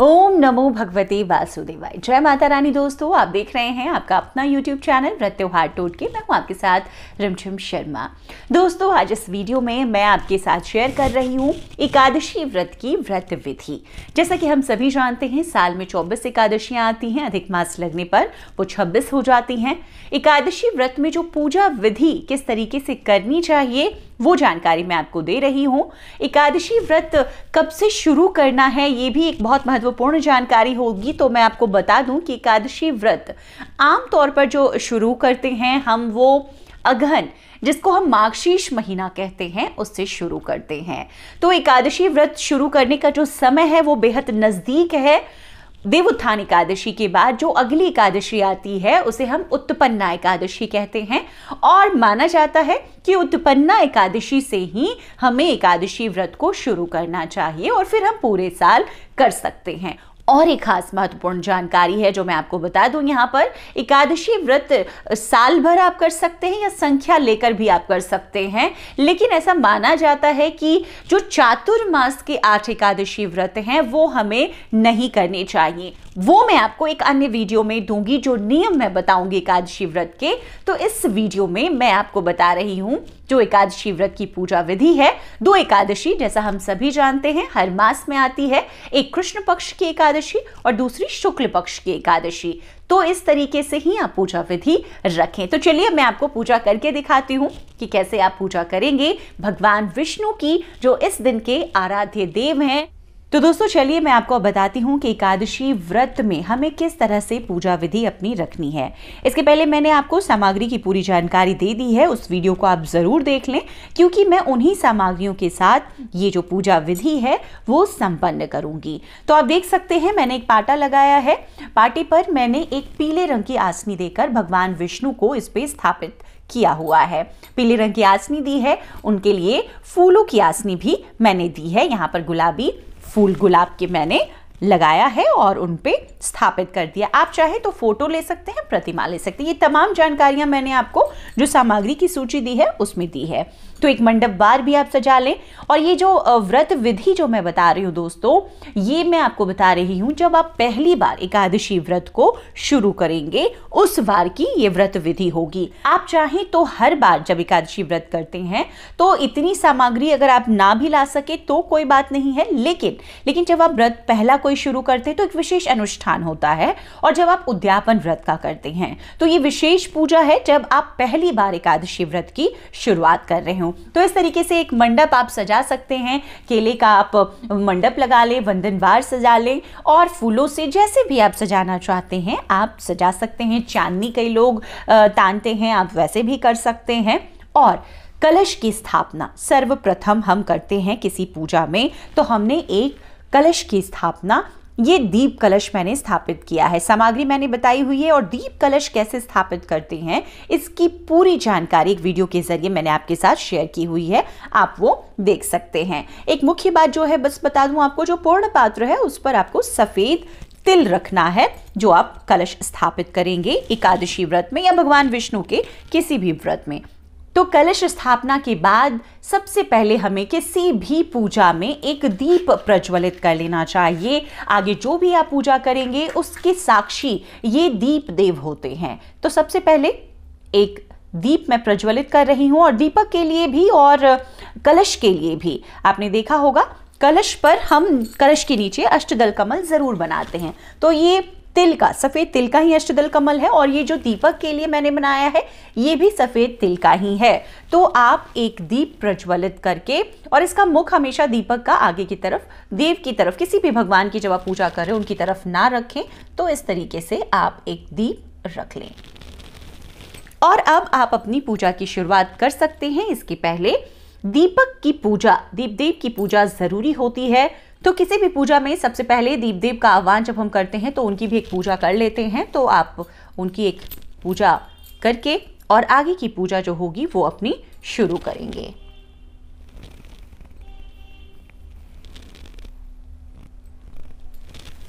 ओम नमो भगवते वासुदेवाय जय माता रानी दोस्तों आप देख रहे हैं आपका अपना यूट्यूब चैनल व्रत टोट के मैं हूँ आपके साथ रिमझिम शर्मा दोस्तों आज इस वीडियो में मैं आपके साथ शेयर कर रही हूँ एकादशी व्रत की व्रत विधि जैसा कि हम सभी जानते हैं साल में चौबीस एकादशियाँ आती हैं अधिक मास लगने पर वो छब्बीस हो जाती हैं एकादशी व्रत में जो पूजा विधि किस तरीके से करनी चाहिए वो जानकारी मैं आपको दे रही हूँ एकादशी व्रत कब से शुरू करना है ये भी एक बहुत महत्व महत्वपूर्ण जानकारी होगी तो मैं आपको बता दूं कि एकादशी व्रत आमतौर पर जो शुरू करते हैं हम वो अगहन जिसको हम मार्गशीर्ष महीना कहते हैं उससे शुरू करते हैं तो एकादशी व्रत शुरू करने का जो समय है वो बेहद नज़दीक है देवोत्थान एकादशी के बाद जो अगली एकादशी आती है उसे हम उत्पन्ना एकादशी कहते हैं और माना जाता है कि उत्पन्ना एकादशी से ही हमें एकादशी व्रत को शुरू करना चाहिए और फिर हम पूरे साल कर सकते हैं और एक खास महत्वपूर्ण जानकारी है जो मैं आपको बता दूं यहाँ पर एकादशी व्रत साल भर आप कर सकते हैं या संख्या लेकर भी आप कर सकते हैं लेकिन ऐसा माना जाता है कि जो चातुर्मास के आठ एकादशी व्रत हैं वो हमें नहीं करने चाहिए वो मैं आपको एक अन्य वीडियो में दूंगी जो नियम मैं बताऊंगी एकादशी व्रत के तो इस वीडियो में मैं आपको बता रही हूं जो एकादशी व्रत की पूजा विधि है दो एकादशी जैसा हम सभी जानते हैं हर मास में आती है एक कृष्ण पक्ष की एकादशी और दूसरी शुक्ल पक्ष की एकादशी तो इस तरीके से ही आप पूजा विधि रखें तो चलिए मैं आपको पूजा करके दिखाती हूँ कि कैसे आप पूजा करेंगे भगवान विष्णु की जो इस दिन के आराध्य देव हैं तो दोस्तों चलिए मैं आपको बताती हूँ कि एकादशी व्रत में हमें किस तरह से पूजा विधि अपनी रखनी है इसके पहले मैंने आपको सामग्री की पूरी जानकारी दे दी है उस वीडियो को आप ज़रूर देख लें क्योंकि मैं उन्हीं सामग्रियों के साथ ये जो पूजा विधि है वो संपन्न करूँगी तो आप देख सकते हैं मैंने एक पाटा लगाया है पाटे पर मैंने एक पीले रंग की आसनी देकर भगवान विष्णु को इस पर स्थापित किया हुआ है पीले रंग की आसनी दी है उनके लिए फूलों की आसनी भी मैंने दी है यहाँ पर गुलाबी फूल गुलाब के मैंने लगाया है और उन पे स्थापित कर दिया आप चाहे तो फोटो ले सकते हैं प्रतिमा ले सकते हैं ये तमाम जानकारियां मैंने आपको जो सामग्री की सूची दी है उसमें दी है तो एक मंडप बार भी आप सजा लें और ये जो व्रत विधि जो मैं बता रही हूँ दोस्तों ये मैं आपको बता रही हूँ जब आप पहली बार एकादशी व्रत को शुरू करेंगे उस बार की ये व्रत विधि होगी आप चाहें तो हर बार जब एकादशी व्रत करते हैं तो इतनी सामग्री अगर आप ना भी ला सके तो कोई बात नहीं है लेकिन लेकिन जब आप व्रत पहला कोई शुरू करते हैं तो एक विशेष अनुष्ठान होता है और जब आप उद्यापन व्रत का करते हैं तो ये विशेष पूजा है जब आप पहली बार एकादशी व्रत की शुरुआत कर रहे हो हो तो इस तरीके से एक मंडप आप सजा सकते हैं केले का आप मंडप लगा लें वंदनवार सजा लें और फूलों से जैसे भी आप सजाना चाहते हैं आप सजा सकते हैं चांदनी कई लोग तानते हैं आप वैसे भी कर सकते हैं और कलश की स्थापना सर्वप्रथम हम करते हैं किसी पूजा में तो हमने एक कलश की स्थापना ये दीप कलश मैंने स्थापित किया है सामग्री मैंने बताई हुई है और दीप कलश कैसे स्थापित करते हैं इसकी पूरी जानकारी एक वीडियो के जरिए मैंने आपके साथ शेयर की हुई है आप वो देख सकते हैं एक मुख्य बात जो है बस बता दूं आपको जो पूर्ण पात्र है उस पर आपको सफ़ेद तिल रखना है जो आप कलश स्थापित करेंगे एकादशी व्रत में या भगवान विष्णु के किसी भी व्रत में तो कलश स्थापना के बाद सबसे पहले हमें किसी भी पूजा में एक दीप प्रज्वलित कर लेना चाहिए आगे जो भी आप पूजा करेंगे उसके साक्षी ये दीप देव होते हैं तो सबसे पहले एक दीप मैं प्रज्वलित कर रही हूँ और दीपक के लिए भी और कलश के लिए भी आपने देखा होगा कलश पर हम कलश के नीचे अष्टदल कमल ज़रूर बनाते हैं तो ये तिल का सफ़ेद तिल का ही अष्टदल कमल है और ये जो दीपक के लिए मैंने बनाया है ये भी सफ़ेद तिल का ही है तो आप एक दीप प्रज्वलित करके और इसका मुख हमेशा दीपक का आगे की तरफ देव की तरफ किसी भी भगवान की जब आप पूजा कर रहे हो उनकी तरफ ना रखें तो इस तरीके से आप एक दीप रख लें और अब आप अपनी पूजा की शुरुआत कर सकते हैं इसके पहले दीपक की पूजा दीपदेव की पूजा ज़रूरी होती है तो किसी भी पूजा में सबसे पहले दीपदेव का आह्वान जब हम करते हैं तो उनकी भी एक पूजा कर लेते हैं तो आप उनकी एक पूजा करके और आगे की पूजा जो होगी वो अपनी शुरू करेंगे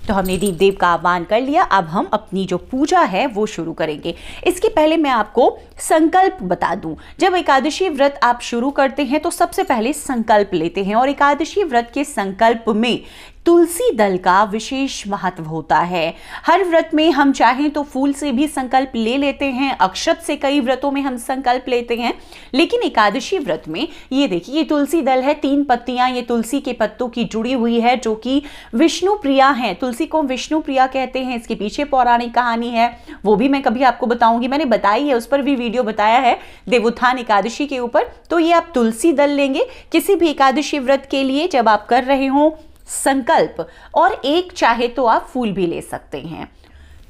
तो हमने दीप देव का आह्वान कर लिया अब हम अपनी जो पूजा है वो शुरू करेंगे इसके पहले मैं आपको संकल्प बता दूं जब एकादशी व्रत आप शुरू करते हैं तो सबसे पहले संकल्प लेते हैं और एकादशी व्रत के संकल्प में तुलसी दल का विशेष महत्व होता है हर व्रत में हम चाहें तो फूल से भी संकल्प ले लेते हैं अक्षत से कई व्रतों में हम संकल्प लेते हैं लेकिन एकादशी व्रत में ये देखिए ये तुलसी दल है तीन पत्तियां ये तुलसी के पत्तों की जुड़ी हुई है जो कि विष्णु प्रिया है तुलसी को विष्णु प्रिया कहते हैं इसके पीछे पौराणिक कहानी है वो भी मैं कभी आपको बताऊंगी मैंने बताई है उस पर भी वीडियो बताया है देवोत्थान एकादशी के ऊपर तो ये आप तुलसी दल लेंगे किसी भी एकादशी व्रत के लिए जब आप कर रहे हों संकल्प और एक चाहे तो आप फूल भी ले सकते हैं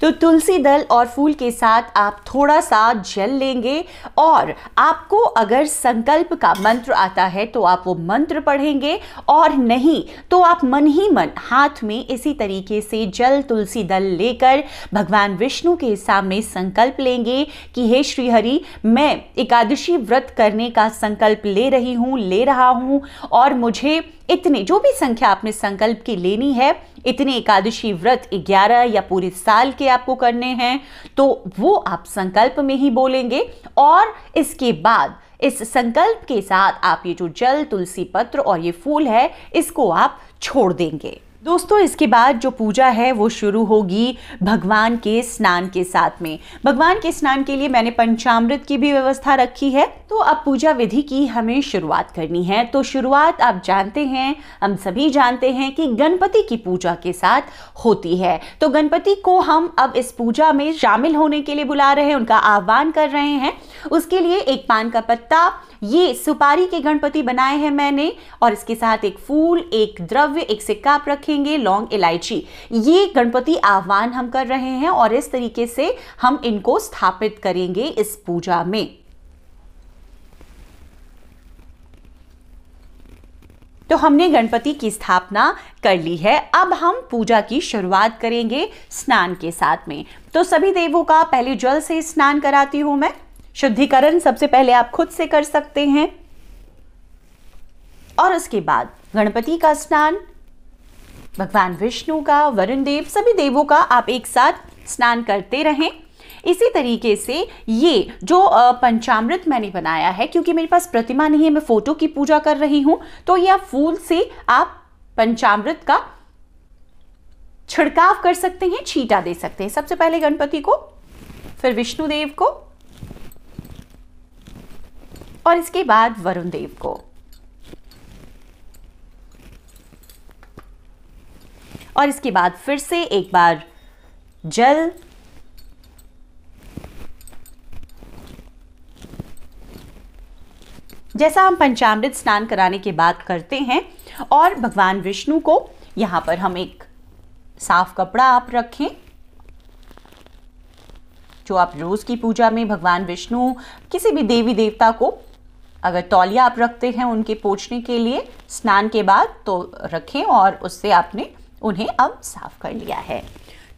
तो तुलसी दल और फूल के साथ आप थोड़ा सा जल लेंगे और आपको अगर संकल्प का मंत्र आता है तो आप वो मंत्र पढ़ेंगे और नहीं तो आप मन ही मन हाथ में इसी तरीके से जल तुलसी दल लेकर भगवान विष्णु के सामने संकल्प लेंगे कि हे श्री हरि मैं एकादशी व्रत करने का संकल्प ले रही हूँ ले रहा हूँ और मुझे इतने जो भी संख्या आपने संकल्प की लेनी है इतने एकादशी व्रत 11 या पूरे साल के आपको करने हैं तो वो आप संकल्प में ही बोलेंगे और इसके बाद इस संकल्प के साथ आप ये जो जल तुलसी पत्र और ये फूल है इसको आप छोड़ देंगे दोस्तों इसके बाद जो पूजा है वो शुरू होगी भगवान के स्नान के साथ में भगवान के स्नान के लिए मैंने पंचामृत की भी व्यवस्था रखी है तो अब पूजा विधि की हमें शुरुआत करनी है तो शुरुआत आप जानते हैं हम सभी जानते हैं कि गणपति की पूजा के साथ होती है तो गणपति को हम अब इस पूजा में शामिल होने के लिए बुला रहे हैं उनका आह्वान कर रहे हैं उसके लिए एक पान का पत्ता ये सुपारी के गणपति बनाए हैं मैंने और इसके साथ एक फूल एक द्रव्य एक सिक्का रखेंगे लौंग इलायची ये गणपति आह्वान हम कर रहे हैं और इस तरीके से हम इनको स्थापित करेंगे इस पूजा में तो हमने गणपति की स्थापना कर ली है अब हम पूजा की शुरुआत करेंगे स्नान के साथ में तो सभी देवों का पहले जल से स्नान कराती हूं मैं शुद्धिकरण सबसे पहले आप खुद से कर सकते हैं और उसके बाद गणपति का स्नान भगवान विष्णु का वरुण देव सभी देवों का आप एक साथ स्नान करते रहें इसी तरीके से ये जो पंचामृत मैंने बनाया है क्योंकि मेरे पास प्रतिमा नहीं है मैं फ़ोटो की पूजा कर रही हूं तो ये फूल से आप पंचामृत का छिड़काव कर सकते हैं छीटा दे सकते हैं सबसे पहले गणपति को फिर विष्णु देव को और इसके बाद वरुण देव को और इसके बाद फिर से एक बार जल जैसा हम पंचामृत स्नान कराने की बात करते हैं और भगवान विष्णु को यहां पर हम एक साफ कपड़ा आप रखें जो आप रोज़ की पूजा में भगवान विष्णु किसी भी देवी देवता को अगर तौलिया आप रखते हैं उनके पोछने के लिए स्नान के बाद तो रखें और उससे आपने उन्हें अब साफ कर लिया है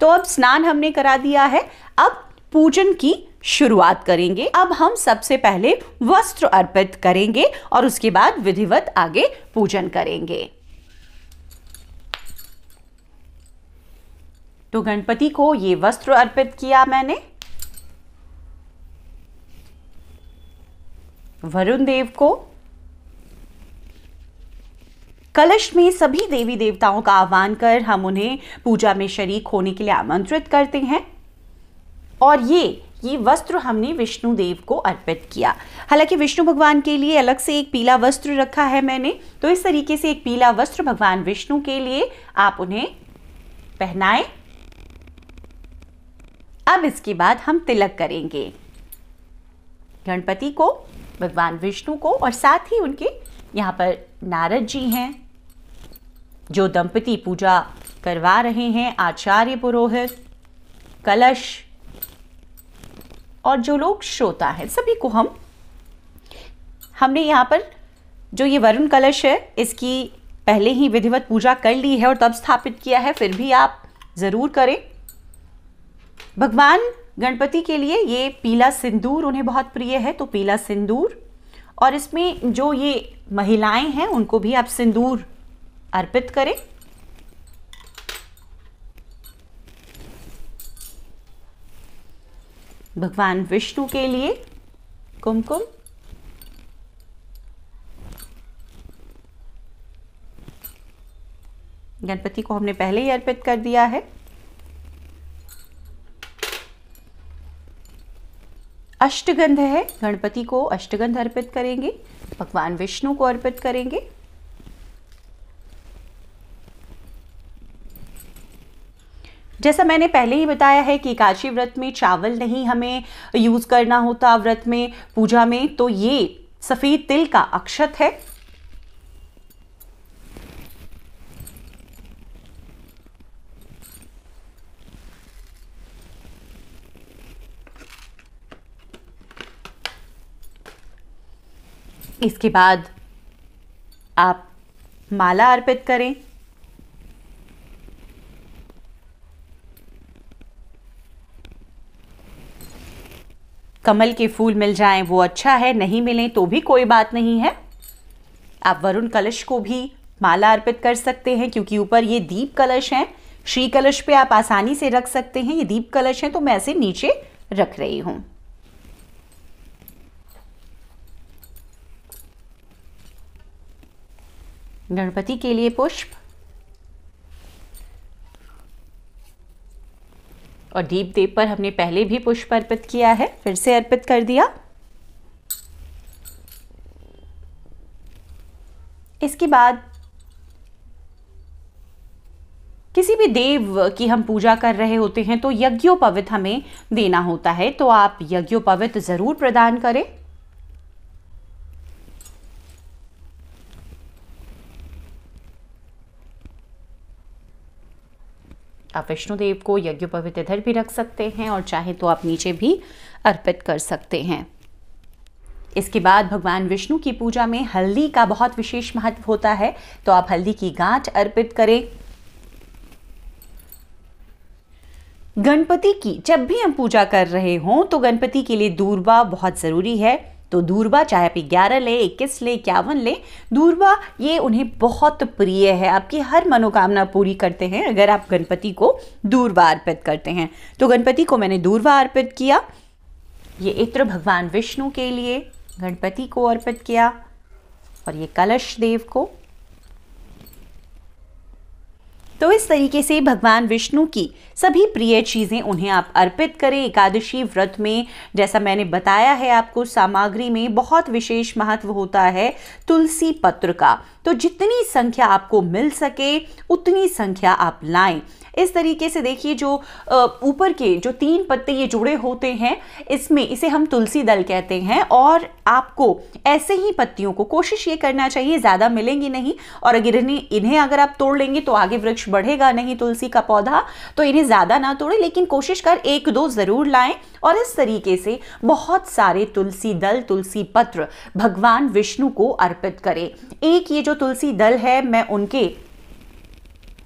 तो अब स्नान हमने करा दिया है अब पूजन की शुरुआत करेंगे अब हम सबसे पहले वस्त्र अर्पित करेंगे और उसके बाद विधिवत आगे पूजन करेंगे तो गणपति को ये वस्त्र अर्पित किया मैंने वरुण देव को कलश में सभी देवी देवताओं का आह्वान कर हम उन्हें पूजा में शरीक होने के लिए आमंत्रित करते हैं और ये ये वस्त्र हमने विष्णु देव को अर्पित किया हालांकि विष्णु भगवान के लिए अलग से एक पीला वस्त्र रखा है मैंने तो इस तरीके से एक पीला वस्त्र भगवान विष्णु के लिए आप उन्हें पहनाए अब इसके बाद हम तिलक करेंगे गणपति को भगवान विष्णु को और साथ ही उनके यहाँ पर नारद जी हैं जो दंपति पूजा करवा रहे हैं आचार्य पुरोहित कलश और जो लोग श्रोता हैं सभी को हम हमने यहाँ पर जो ये वरुण कलश है इसकी पहले ही विधिवत पूजा कर ली है और तब स्थापित किया है फिर भी आप ज़रूर करें भगवान गणपति के लिए ये पीला सिंदूर उन्हें बहुत प्रिय है तो पीला सिंदूर और इसमें जो ये महिलाएं हैं उनको भी आप सिंदूर अर्पित करें भगवान विष्णु के लिए कुमकुम गणपति को हमने पहले ही अर्पित कर दिया है अष्टगंध है गणपति को अष्टगंध अर्पित करेंगे भगवान विष्णु को अर्पित करेंगे जैसा मैंने पहले ही बताया है कि काशी व्रत में चावल नहीं हमें यूज़ करना होता व्रत में पूजा में तो ये सफ़ेद तिल का अक्षत है इसके बाद आप माला अर्पित करें कमल के फूल मिल जाएं वो अच्छा है नहीं मिलें तो भी कोई बात नहीं है आप वरुण कलश को भी माला अर्पित कर सकते हैं क्योंकि ऊपर ये दीप कलश हैं श्री कलश पे आप आसानी से रख सकते हैं ये दीप कलश हैं तो मैं ऐसे नीचे रख रही हूं गणपति के लिए पुष्प और दीप देव पर हमने पहले भी पुष्प अर्पित किया है फिर से अर्पित कर दिया इसके बाद किसी भी देव की हम पूजा कर रहे होते हैं तो यज्ञोपवित हमें देना होता है तो आप यज्ञोपवित ज़रूर प्रदान करें आप विष्णु देव को यज्ञोपवित इधर भी रख सकते हैं और चाहे तो आप नीचे भी अर्पित कर सकते हैं इसके बाद भगवान विष्णु की पूजा में हल्दी का बहुत विशेष महत्व होता है तो आप हल्दी की गांठ अर्पित करें गणपति की जब भी हम पूजा कर रहे हों तो गणपति के लिए दूरबा बहुत ज़रूरी है तो दूरबा चाहे आप ग्यारह लें इक्कीस लें इक्यावन लें दूरबा ये उन्हें बहुत प्रिय है आपकी हर मनोकामना पूरी करते हैं अगर आप गणपति को दूरबा अर्पित करते हैं तो गणपति को मैंने दूरबा अर्पित किया ये इत्र भगवान विष्णु के लिए गणपति को अर्पित किया और ये कलश देव को तो इस तरीके से भगवान विष्णु की सभी प्रिय चीज़ें उन्हें आप अर्पित करें एकादशी व्रत में जैसा मैंने बताया है आपको सामग्री में बहुत विशेष महत्व होता है तुलसी पत्र का तो जितनी संख्या आपको मिल सके उतनी संख्या आप लाएं इस तरीके से देखिए जो ऊपर के जो तीन पत्ते ये जुड़े होते हैं इसमें इसे हम तुलसी दल कहते हैं और आपको ऐसे ही पत्तियों को कोशिश ये करना चाहिए ज़्यादा मिलेंगी नहीं और अगर इन्हें इन्हें अगर आप तोड़ लेंगे तो आगे वृक्ष बढ़ेगा नहीं तुलसी का पौधा तो इन्हें ज़्यादा ना तोड़े लेकिन कोशिश कर एक दो ज़रूर लाएँ और इस तरीके से बहुत सारे तुलसी दल तुलसी पत्र भगवान विष्णु को अर्पित करें एक ये जो तुलसी दल है मैं उनके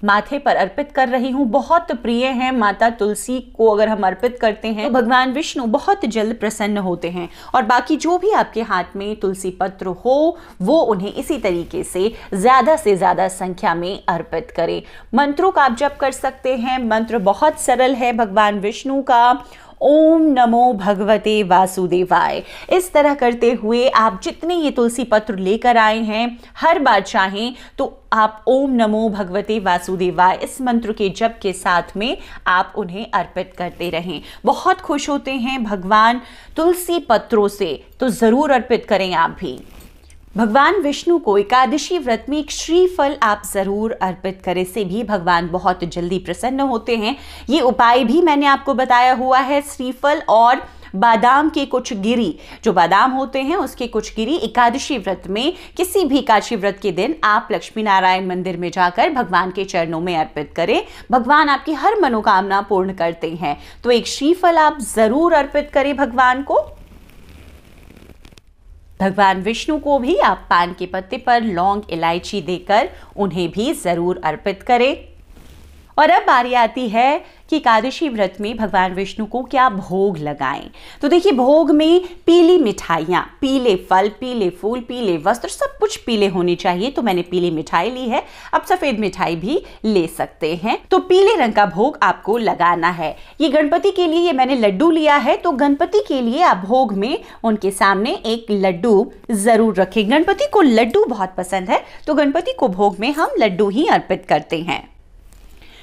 माथे पर अर्पित कर रही हूँ बहुत प्रिय हैं माता तुलसी को अगर हम अर्पित करते हैं तो भगवान विष्णु बहुत जल्द प्रसन्न होते हैं और बाकी जो भी आपके हाथ में तुलसी पत्र हो वो उन्हें इसी तरीके से ज़्यादा से ज़्यादा संख्या में अर्पित करें मंत्रों का आप जप कर सकते हैं मंत्र बहुत सरल है भगवान विष्णु का ओम नमो भगवते वासुदेवाय इस तरह करते हुए आप जितने ये तुलसी पत्र लेकर आए हैं हर बार चाहें तो आप ओम नमो भगवते वासुदेवाय इस मंत्र के जप के साथ में आप उन्हें अर्पित करते रहें बहुत खुश होते हैं भगवान तुलसी पत्रों से तो ज़रूर अर्पित करें आप भी भगवान विष्णु को एकादशी व्रत में एक श्रीफल आप ज़रूर अर्पित करें से भी भगवान बहुत जल्दी प्रसन्न होते हैं ये उपाय भी मैंने आपको बताया हुआ है श्रीफल और बादाम के कुछ गिरी जो बादाम होते हैं उसके कुछ गिरी एकादशी व्रत में किसी भी एकादशी व्रत के दिन आप लक्ष्मी नारायण मंदिर में जाकर भगवान के चरणों में अर्पित करें भगवान आपकी हर मनोकामना पूर्ण करते हैं तो एक श्रीफल आप ज़रूर अर्पित करें भगवान को भगवान विष्णु को भी आप पान के पत्ते पर लौंग इलायची देकर उन्हें भी ज़रूर अर्पित करें और अब बारी आती है कि एकादशी व्रत में भगवान विष्णु को क्या भोग लगाएं तो देखिए भोग में पीली मिठाइयाँ पीले फल पीले फूल पीले वस्त्र सब कुछ पीले होने चाहिए तो मैंने पीली मिठाई ली है अब सफ़ेद मिठाई भी ले सकते हैं तो पीले रंग का भोग आपको लगाना है ये गणपति के लिए ये मैंने लड्डू लिया है तो गणपति के लिए आप भोग में उनके सामने एक लड्डू ज़रूर रखें गणपति को लड्डू बहुत पसंद है तो गणपति को भोग में हम लड्डू ही अर्पित करते हैं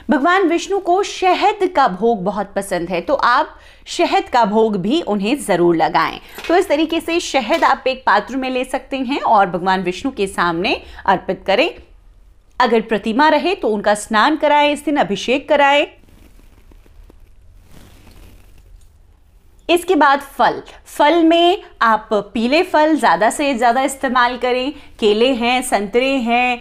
भगवान विष्णु को शहद का भोग बहुत पसंद है तो आप शहद का भोग भी उन्हें ज़रूर लगाएं तो इस तरीके से शहद आप एक पात्र में ले सकते हैं और भगवान विष्णु के सामने अर्पित करें अगर प्रतिमा रहे तो उनका स्नान कराएं इस दिन अभिषेक कराएं इसके बाद फल फल में आप पीले फल ज़्यादा से ज़्यादा इस्तेमाल करें केले हैं संतरे हैं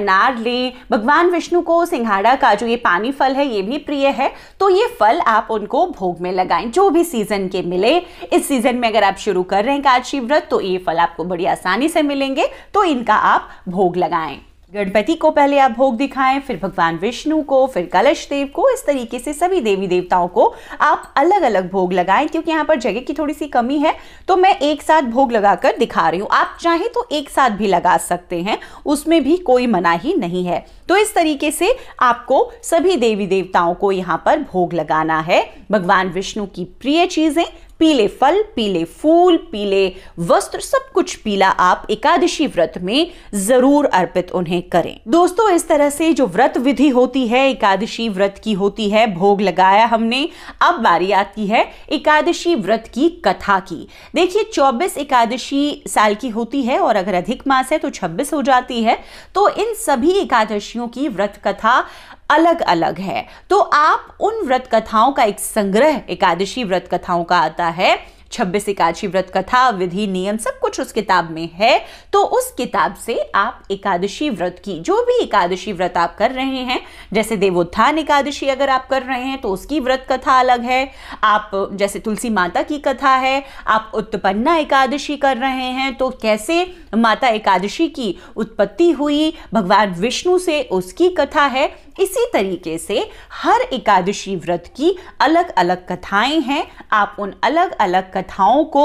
अनार लें भगवान विष्णु को सिंघाड़ा का जो ये पानी फल है ये भी प्रिय है तो ये फल आप उनको भोग में लगाएं जो भी सीज़न के मिले इस सीज़न में अगर आप शुरू कर रहे हैं काज व्रत तो ये फल आपको बड़ी आसानी से मिलेंगे तो इनका आप भोग लगाएं गणपति को पहले आप भोग दिखाएं फिर भगवान विष्णु को फिर कलश देव को इस तरीके से सभी देवी देवताओं को आप अलग अलग भोग लगाएं क्योंकि यहाँ पर जगह की थोड़ी सी कमी है तो मैं एक साथ भोग लगाकर दिखा रही हूँ आप चाहें तो एक साथ भी लगा सकते हैं उसमें भी कोई मनाही नहीं है तो इस तरीके से आपको सभी देवी देवताओं को यहाँ पर भोग लगाना है भगवान विष्णु की प्रिय चीज़ें पीले फल पीले फूल पीले वस्त्र सब कुछ पीला आप एकादशी व्रत में जरूर अर्पित उन्हें करें दोस्तों इस तरह से जो व्रत विधि होती है एकादशी व्रत की होती है भोग लगाया हमने अब बारी आती है एकादशी व्रत की कथा की देखिए 24 एकादशी साल की होती है और अगर अधिक मास है तो 26 हो जाती है तो इन सभी एकादशियों की व्रत कथा अलग अलग है तो आप उन व्रत कथाओं का एक संग्रह एकादशी व्रत कथाओं का आता है छब्बीस एकादशी व्रत कथा विधि नियम सब कुछ उस किताब में है तो उस किताब से आप एकादशी व्रत की जो भी एकादशी व्रत आप कर रहे हैं जैसे देवोत्थान एकादशी अगर आप कर रहे हैं तो उसकी व्रत कथा अलग है आप जैसे तुलसी माता की कथा है आप उत्पन्ना एकादशी कर रहे हैं तो कैसे माता एकादशी की उत्पत्ति हुई भगवान विष्णु से उसकी कथा है इसी तरीके से हर एकादशी व्रत की अलग अलग कथाएं हैं आप उन अलग अलग कथा कथाओं को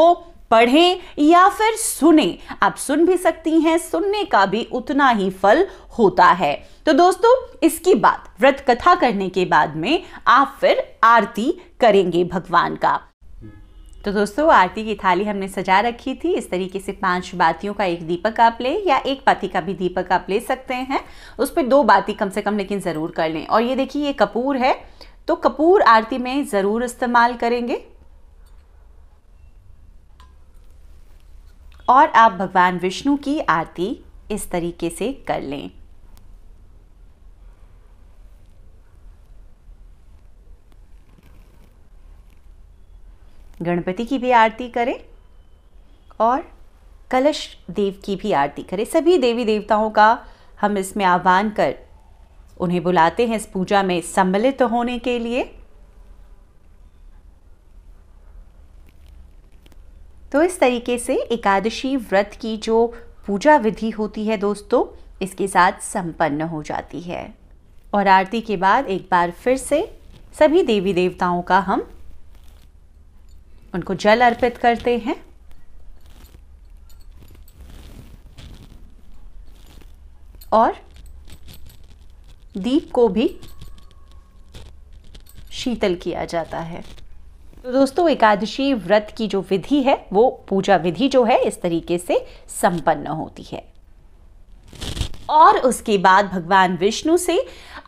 पढ़ें या फिर सुने आप सुन भी सकती हैं सुनने का भी उतना ही फल होता है तो दोस्तों इसकी बात व्रत कथा करने के बाद में आप फिर आरती करेंगे भगवान का तो दोस्तों आरती की थाली हमने सजा रखी थी इस तरीके से पांच बातियों का एक दीपक आप ले या एक बाती का भी दीपक आप ले सकते हैं उस पर दो बाती कम से कम लेकिन ज़रूर कर लें और ये देखिए ये कपूर है तो कपूर आरती में ज़रूर इस्तेमाल करेंगे और आप भगवान विष्णु की आरती इस तरीके से कर लें गणपति की भी आरती करें और कलश देव की भी आरती करें सभी देवी देवताओं का हम इसमें आह्वान कर उन्हें बुलाते हैं इस पूजा में सम्मिलित होने के लिए तो इस तरीके से एकादशी व्रत की जो पूजा विधि होती है दोस्तों इसके साथ संपन्न हो जाती है और आरती के बाद एक बार फिर से सभी देवी देवताओं का हम उनको जल अर्पित करते हैं और दीप को भी शीतल किया जाता है तो दोस्तों एकादशी व्रत की जो विधि है वो पूजा विधि जो है इस तरीके से संपन्न होती है और उसके बाद भगवान विष्णु से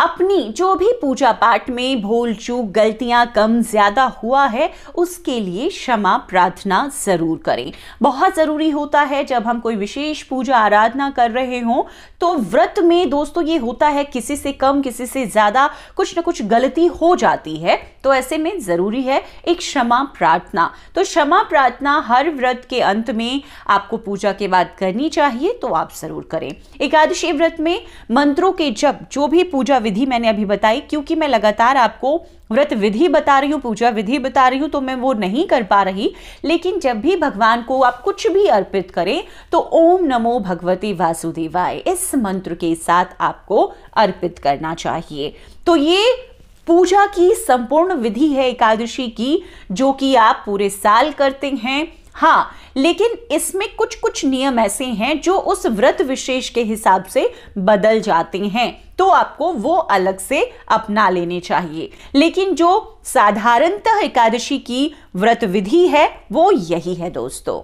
अपनी जो भी पूजा पाठ में भूल चूक गलतियां कम ज़्यादा हुआ है उसके लिए क्षमा प्रार्थना ज़रूर करें बहुत ज़रूरी होता है जब हम कोई विशेष पूजा आराधना कर रहे हों तो व्रत में दोस्तों ये होता है किसी से कम किसी से ज़्यादा कुछ ना कुछ गलती हो जाती है तो ऐसे में ज़रूरी है एक क्षमा प्रार्थना तो क्षमा प्रार्थना हर व्रत के अंत में आपको पूजा के बाद करनी चाहिए तो आप ज़रूर करें एकादशी व्रत में मंत्रों के जब जो भी पूजा विधि मैंने अभी बताई क्योंकि मैं लगातार आपको व्रत विधि बता रही हूँ पूजा विधि बता रही हूँ तो मैं वो नहीं कर पा रही लेकिन जब भी भगवान को आप कुछ भी अर्पित करें तो ओम नमो भगवते वासुदेवाय इस मंत्र के साथ आपको अर्पित करना चाहिए तो ये पूजा की संपूर्ण विधि है एकादशी की जो कि आप पूरे साल करते हैं हाँ लेकिन इसमें कुछ कुछ नियम ऐसे हैं जो उस व्रत विशेष के हिसाब से बदल जाते हैं तो आपको वो अलग से अपना लेने चाहिए लेकिन जो साधारणतः एकादशी की व्रत विधि है वो यही है दोस्तों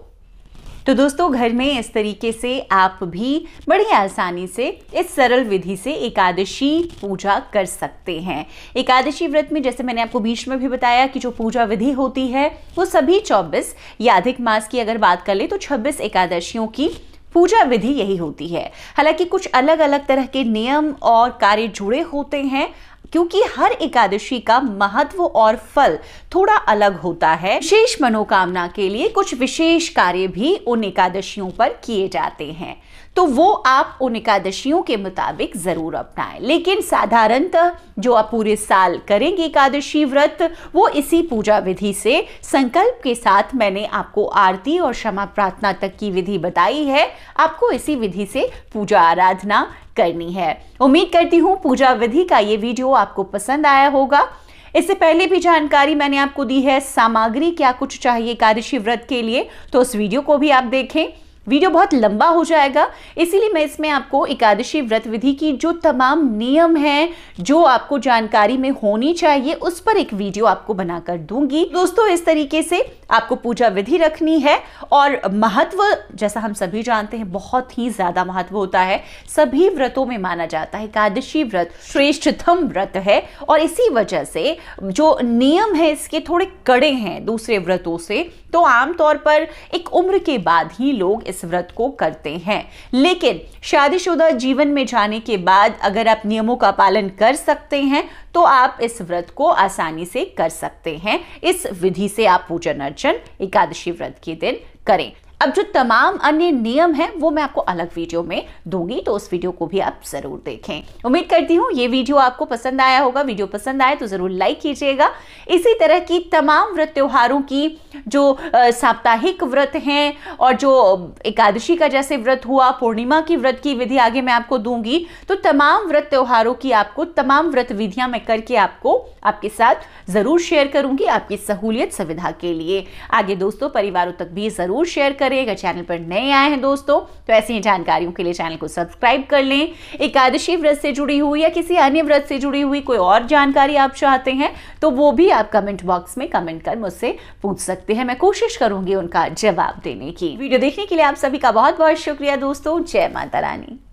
तो दोस्तों घर में इस तरीके से आप भी बड़ी आसानी से इस सरल विधि से एकादशी पूजा कर सकते हैं एकादशी व्रत में जैसे मैंने आपको बीच में भी बताया कि जो पूजा विधि होती है वो सभी 24 या अधिक मास की अगर बात कर ले तो 26 एकादशियों की पूजा विधि यही होती है हालांकि कुछ अलग अलग तरह के नियम और कार्य जुड़े होते हैं क्योंकि हर एकादशी का महत्व और फल थोड़ा अलग होता है विशेष मनोकामना के लिए कुछ विशेष कार्य भी उन एकादशियों पर किए जाते हैं तो वो आप उन एकादशियों के मुताबिक ज़रूर अपनाएं लेकिन साधारणतः जो आप पूरे साल करेंगे एकादशी व्रत वो इसी पूजा विधि से संकल्प के साथ मैंने आपको आरती और क्षमा प्रार्थना तक की विधि बताई है आपको इसी विधि से पूजा आराधना करनी है उम्मीद करती हूँ पूजा विधि का ये वीडियो आपको पसंद आया होगा इससे पहले भी जानकारी मैंने आपको दी है सामग्री क्या कुछ चाहिए कार्यशी व्रत के लिए तो उस वीडियो को भी आप देखें वीडियो बहुत लंबा हो जाएगा इसीलिए मैं इसमें आपको एकादशी व्रत विधि की जो तमाम नियम हैं जो आपको जानकारी में होनी चाहिए उस पर एक वीडियो आपको बनाकर दूंगी दोस्तों इस तरीके से आपको पूजा विधि रखनी है और महत्व जैसा हम सभी जानते हैं बहुत ही ज़्यादा महत्व होता है सभी व्रतों में माना जाता है एकादशी व्रत श्रेष्ठतम व्रत है और इसी वजह से जो नियम है इसके थोड़े कड़े हैं दूसरे व्रतों से तो आमतौर पर एक उम्र के बाद ही लोग इस व्रत को करते हैं लेकिन शादीशुदा जीवन में जाने के बाद अगर आप नियमों का पालन कर सकते हैं तो आप इस व्रत को आसानी से कर सकते हैं इस विधि से आप पूजन अर्चन एकादशी व्रत के दिन करें अब जो तमाम अन्य नियम हैं वो मैं आपको अलग वीडियो में दूंगी तो उस वीडियो को भी आप ज़रूर देखें उम्मीद करती हूँ ये वीडियो आपको पसंद आया होगा वीडियो पसंद आए तो ज़रूर लाइक कीजिएगा इसी तरह की तमाम व्रत त्योहारों की जो साप्ताहिक व्रत हैं और जो एकादशी का जैसे व्रत हुआ पूर्णिमा की व्रत की विधि आगे मैं आपको दूंगी तो तमाम व्रत त्योहारों की आपको तमाम व्रत विधियाँ मैं करके आपको आपके साथ ज़रूर शेयर करूँगी आपकी सहूलियत सुविधा के लिए आगे दोस्तों परिवारों तक भी ज़रूर शेयर कर करें अगर चैनल पर नए आए हैं दोस्तों तो ऐसी ही जानकारियों के लिए चैनल को सब्सक्राइब कर लें एकादशी व्रत से जुड़ी हुई या किसी अन्य व्रत से जुड़ी हुई कोई और जानकारी आप चाहते हैं तो वो भी आप कमेंट बॉक्स में कमेंट कर मुझसे पूछ सकते हैं मैं कोशिश करूंगी उनका जवाब देने की वीडियो देखने के लिए आप सभी का बहुत बहुत शुक्रिया दोस्तों जय माता रानी